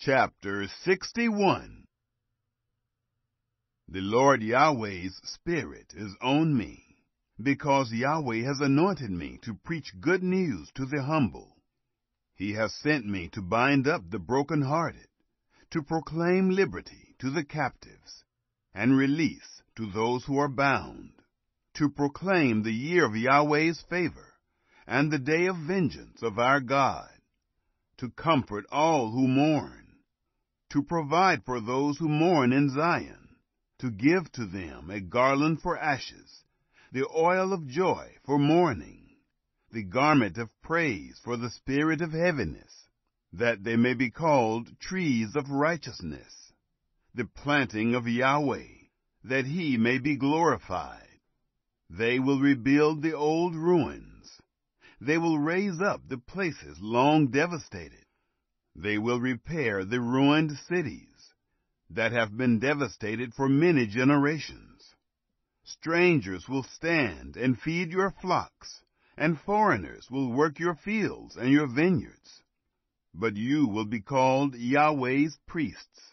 chapter 61. The Lord Yahweh's Spirit is on me, because Yahweh has anointed me to preach good news to the humble. He has sent me to bind up the brokenhearted, to proclaim liberty to the captives, and release to those who are bound, to proclaim the year of Yahweh's favor, and the day of vengeance of our God, to comfort all who mourn to provide for those who mourn in Zion, to give to them a garland for ashes, the oil of joy for mourning, the garment of praise for the spirit of heaviness, that they may be called trees of righteousness, the planting of Yahweh, that he may be glorified. They will rebuild the old ruins. They will raise up the places long devastated they will repair the ruined cities that have been devastated for many generations. Strangers will stand and feed your flocks, and foreigners will work your fields and your vineyards. But you will be called Yahweh's priests.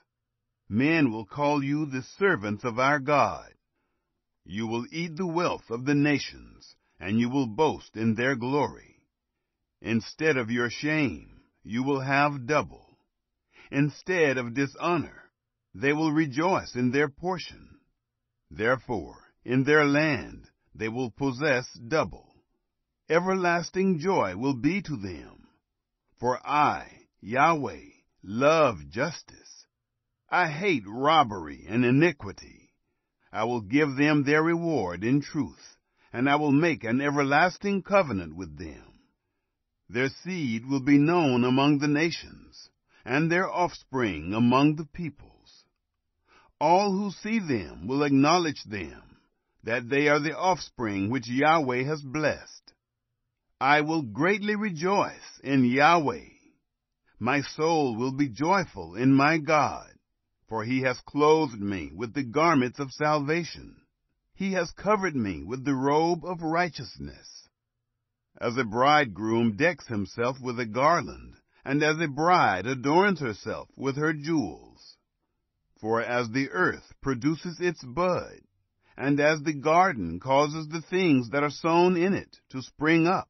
Men will call you the servants of our God. You will eat the wealth of the nations, and you will boast in their glory. Instead of your shame, you will have double. Instead of dishonor, they will rejoice in their portion. Therefore, in their land they will possess double. Everlasting joy will be to them. For I, Yahweh, love justice. I hate robbery and iniquity. I will give them their reward in truth, and I will make an everlasting covenant with them. Their seed will be known among the nations, and their offspring among the peoples. All who see them will acknowledge them, that they are the offspring which Yahweh has blessed. I will greatly rejoice in Yahweh. My soul will be joyful in my God, for he has clothed me with the garments of salvation. He has covered me with the robe of righteousness as a bridegroom decks himself with a garland, and as a bride adorns herself with her jewels. For as the earth produces its bud, and as the garden causes the things that are sown in it to spring up,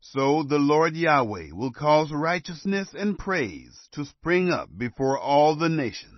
so the Lord Yahweh will cause righteousness and praise to spring up before all the nations.